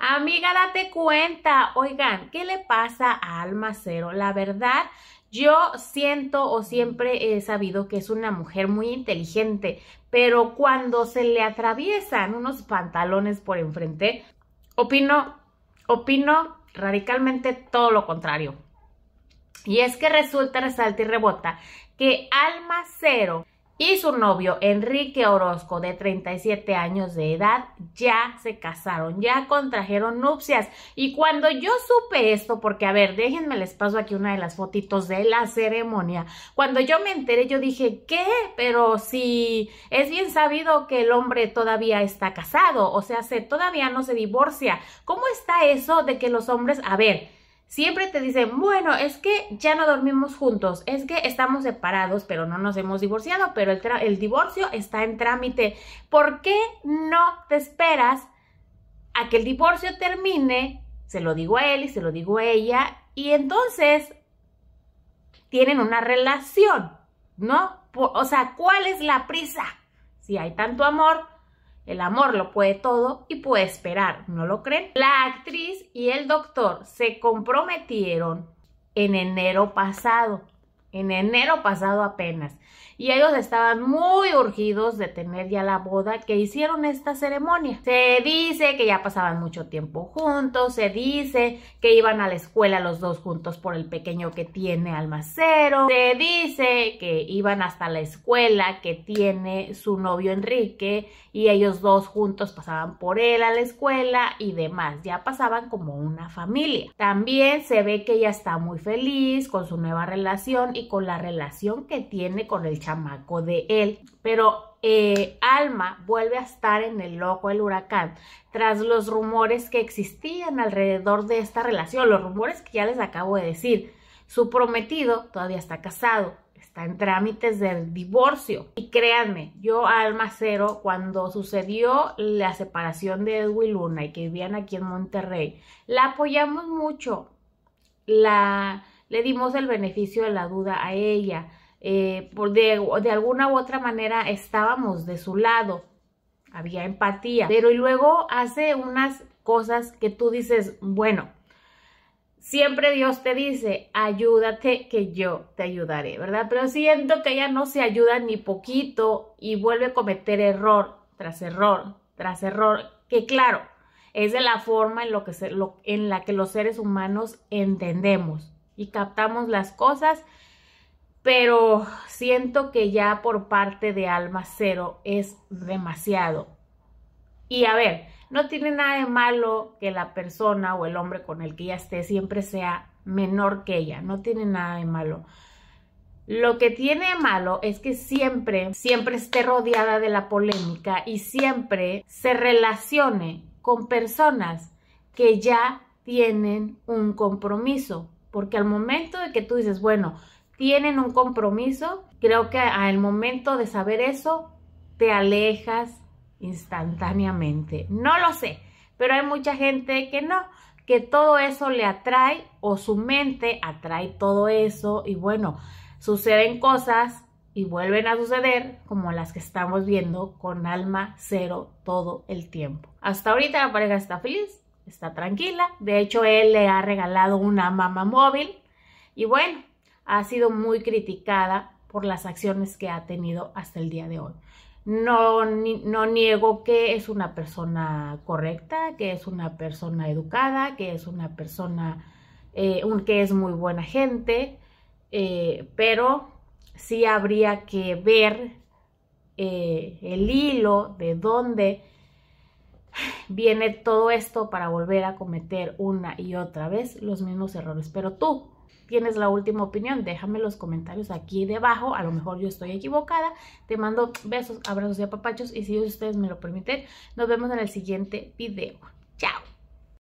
Amiga, date cuenta. Oigan, ¿qué le pasa a Alma Cero? La verdad, yo siento o siempre he sabido que es una mujer muy inteligente, pero cuando se le atraviesan unos pantalones por enfrente, opino, opino radicalmente todo lo contrario. Y es que resulta, resalta y rebota que Alma Cero y su novio Enrique Orozco, de 37 años de edad, ya se casaron, ya contrajeron nupcias. Y cuando yo supe esto, porque a ver, déjenme les paso aquí una de las fotitos de la ceremonia. Cuando yo me enteré, yo dije, ¿qué? Pero si es bien sabido que el hombre todavía está casado, o sea, se, todavía no se divorcia. ¿Cómo está eso de que los hombres, a ver, siempre te dicen, bueno, es que ya no dormimos juntos, es que estamos separados, pero no nos hemos divorciado, pero el, divorcio está en trámite. ¿Por qué no te esperas a que el divorcio termine? Se lo digo a él y se lo digo a ella, y entonces tienen una relación, ¿no? o sea, ¿cuál es la prisa? Si hay tanto amor, el amor lo puede todo y puede esperar, ¿no lo creen? La actriz y el doctor se comprometieron en enero pasado, en enero pasado apenas y ellos estaban muy urgidos de tener ya la boda que hicieron esta ceremonia. Se dice que ya pasaban mucho tiempo juntos, se dice que iban a la escuela los dos juntos por el pequeño que tiene Almacero, se dice que iban hasta la escuela que tiene su novio Enrique y ellos dos juntos pasaban por él a la escuela y demás, ya pasaban como una familia. También se ve que ella está muy feliz con su nueva relación y con la relación que tiene con el chaval de él. Pero eh, Alma vuelve a estar en el loco del huracán tras los rumores que existían alrededor de esta relación, los rumores que ya les acabo de decir. Su prometido todavía está casado, está en trámites del divorcio. Y créanme, yo alma cero, cuando sucedió la separación de Edwin Luna y que vivían aquí en Monterrey, la apoyamos mucho, la, le dimos el beneficio de la duda a ella, eh, por de, de alguna u otra manera estábamos de su lado, había empatía, pero y luego hace unas cosas que tú dices, bueno, siempre Dios te dice, ayúdate que yo te ayudaré, ¿verdad? Pero siento que ella no se ayuda ni poquito y vuelve a cometer error tras error tras error, que claro, es de la forma en, lo que se, en la que los seres humanos entendemos y captamos las cosas pero siento que ya por parte de Alma Cero es demasiado. Y a ver, no tiene nada de malo que la persona o el hombre con el que ella esté siempre sea menor que ella, no tiene nada de malo. Lo que tiene de malo es que siempre, siempre esté rodeada de la polémica y siempre se relacione con personas que ya tienen un compromiso. Porque al momento de que tú dices, bueno, tienen un compromiso. Creo que al momento de saber eso, te alejas instantáneamente. No lo sé, pero hay mucha gente que no, que todo eso le atrae o su mente atrae todo eso y bueno, suceden cosas y vuelven a suceder como las que estamos viendo con alma cero todo el tiempo. Hasta ahorita la pareja está feliz, está tranquila, de hecho él le ha regalado una mamá móvil y bueno, ha sido muy criticada por las acciones que ha tenido hasta el día de hoy. No, no niego que es una persona correcta, que es una persona educada, que es una persona eh, que es muy buena gente, eh, pero sí habría que ver eh, el hilo de dónde viene todo esto para volver a cometer una y otra vez los mismos errores. Pero tú, tienes la última opinión? Déjame los comentarios aquí debajo, a lo mejor yo estoy equivocada. Te mando besos, abrazos y apapachos y si ustedes me lo permiten, nos vemos en el siguiente video. ¡Chao!